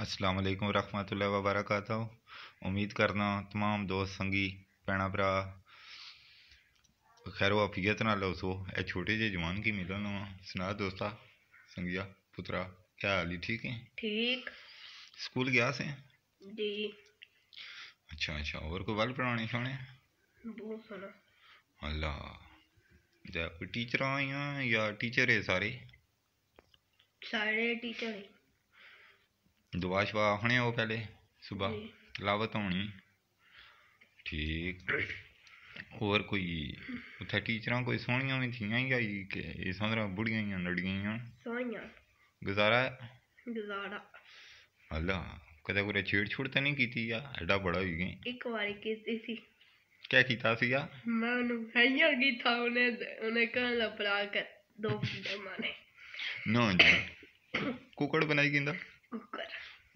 अस्सलाम वालेकुम रहमतुल्लाहि व बरकातहू उम्मीद करना तमाम दोस्त संगी भैन भ्रा खैर ना लो सो ए छोटे जे जवान की मिलन हुआ सुना दोस्ता संगिया पुत्रा क्या हाल ही ठीक है ठीक स्कूल गया से जी अच्छा अच्छा और कोई गल पढ़ाने छाने बहुत सारा अल्लाह टीचर आइया या टीचर है सारे सारे टीचर है दुआ शुआ आखने हो पहले सुबह तलावत होनी ठीक होर कोई उत्थै टीचरां कोई सोहनियां बी थियां गै के इस तरह बुढ़ियां हियां लड़ियां गुजारा गुजारा अल्लाह कदें कुदै छेड़ छुड़ तो नहीं कीती या एड्डा बड़ा होई गई एक बारी कीती सी क्या कीता सी या मैं उन्हें हैया कीता उन्हें उन्हें कहन लपड़ा कर दो माने नो जी कुकड़ बनाई गिंदा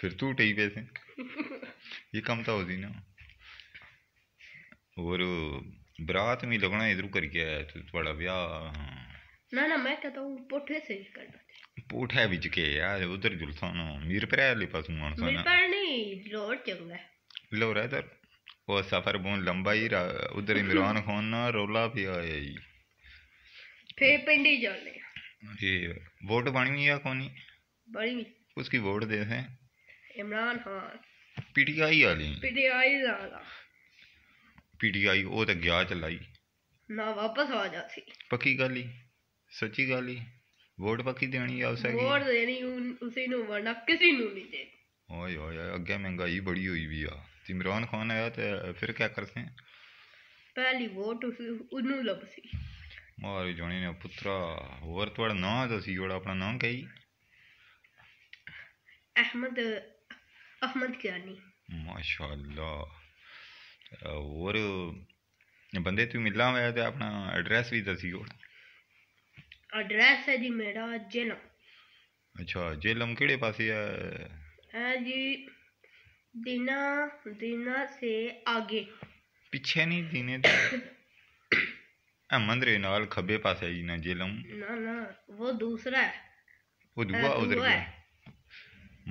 फिर तू उठे पैसे ये कम तो होती ना और बरात में लगना इधर कर गया तो थोड़ा ब्याह हाँ। ना ना मैं कहता हूँ पोठे से ही करना पोठा बिच के यार उधर जुलता ना मीर पर आया ले पास मानसा ना मीर पर नहीं लोर चंगा लोर है इधर वो सफर बहुत लंबा ही रहा उधर इमरान खान ना रोला भी आया ही फिर पिंडी ही जाने ये वोट बनी हुई या कौन बनी उसकी वोट दे हैं ਇਮਰਾਨ ਖਾਨ ਪੀਟੀਆਈ ਵਾਲੀ ਪੀਟੀਆਈ ਵਾਲਾ ਪੀਟੀਆਈ ਉਹ ਤਾਂ ਗਿਆ ਚਲਾਈ ਨਾ ਵਾਪਸ ਆ ਜਾ ਸੀ ਪੱਕੀ ਗੱਲ ਹੀ ਸੱਚੀ ਗੱਲ ਹੀ ਵੋਟ ਪੱਕੀ ਦੇਣੀ ਆ ਉਸੇ ਕੀ ਵੋਟ ਦੇਣੀ ਉਸੇ ਨੂੰ ਵਰਨਾ ਕਿਸੇ ਨੂੰ ਨਹੀਂ ਦੇ ਓਏ ਓਏ ਅੱਗੇ ਮਹਿੰਗਾਈ ਬੜੀ ਹੋਈ ਵੀ ਆ ਇਮਰਾਨ ਖਾਨ ਆਇਆ ਤੇ ਫਿਰ ਕੀ ਕਰਦੇ ਪਹਿਲੀ ਵੋਟ ਉਸ ਨੂੰ ਲੱਭ ਸੀ ਮਾਰੀ ਜਾਣੀ ਨੇ ਪੁੱਤਰਾ ਹੋਰ ਤੁਹਾਡਾ ਨਾਂ ਦੱਸੀ ਜੋੜਾ ਆਪਣਾ ਨਾਂ ਕਹੀ ਅਹਿਮਦ अहमद कियानी माशाल्लाह और बंदे तू मिलना होया ते अपना एड्रेस भी दसी ओड़ एड्रेस है जी मेरा जेलम अच्छा जेलम केड़े पासे है है जी दिना दिना से आगे पीछे नहीं दिने अमन रे नाल खब्बे पासे जी ना जेलम ना ना वो दूसरा है वो दुआ उधर है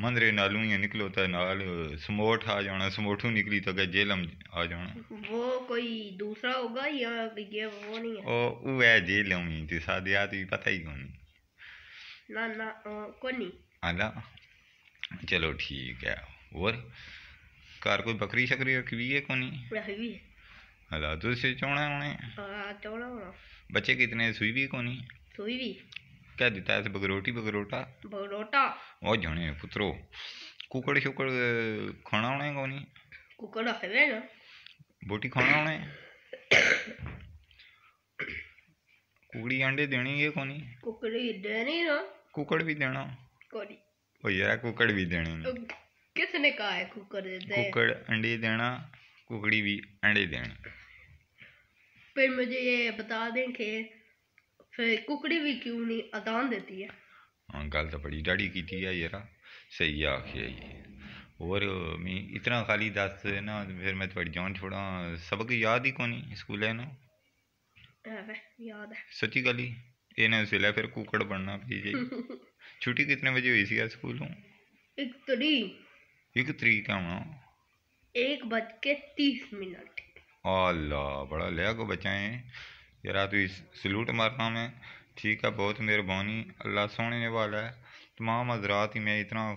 मंदरे नालू या निकलो तो नाल समोट आ जाना समोठू निकली तो जेलम आ जाना वो कोई दूसरा होगा या ये वो नहीं है ओ वो है जेलम ही ते सादिया तो पता ही कौन ना ना कोनी आला चलो ठीक है और घर कोई बकरी शकरी रखी हुई है कौन रखी है हला तो से चोणा होने हां चोणा होना बच्चे कितने सुई भी कोनी सुई भी क्या देता है बगरोटी बगरोटा बगरोटा ओ जाने पुत्रो कुकड़ शुकड़ खाना होने को नहीं कुकड़ है ना बोटी खाना होने कुकड़ी अंडे देनी है को नहीं कुकड़ी देनी ना कुकड़ भी देना कोनी ओ यार कुकड़ भी देने किसने कहा है कुकड़ दे कुकड़ अंडे देना कुकड़ी भी अंडे देनी फिर मुझे ये बता दें कि फिर तो कुकड़ी भी क्यों नहीं अदान देती है हाँ गल तो बड़ी डाढ़ी की थी यारा सही आखिया जी और मैं इतना खाली दस ना फिर मैं थोड़ी जान छोड़ा सबक याद ही कोनी स्कूलै ना याद है सच्ची गल ही ਇਹ ਨਾ ਸਿਲਾ ਫਿਰ ਕੁਕੜ ਬਣਨਾ ਪਈ ਜੀ ਛੁੱਟੀ ਕਿੰਨੇ ਵਜੇ ਹੋਈ ਸੀ ਸਕੂਲੋਂ 1 एक 1 ਤਰੀਕ ਆਉਣਾ बज के तीस मिनट अल्लाह बड़ा लिया को बचाए जरा तो सल्यूट मारना मैं ठीक है बहुत मेहरबानी अल्लाह सोने वाला है तमाम हजरात ही मैं इतना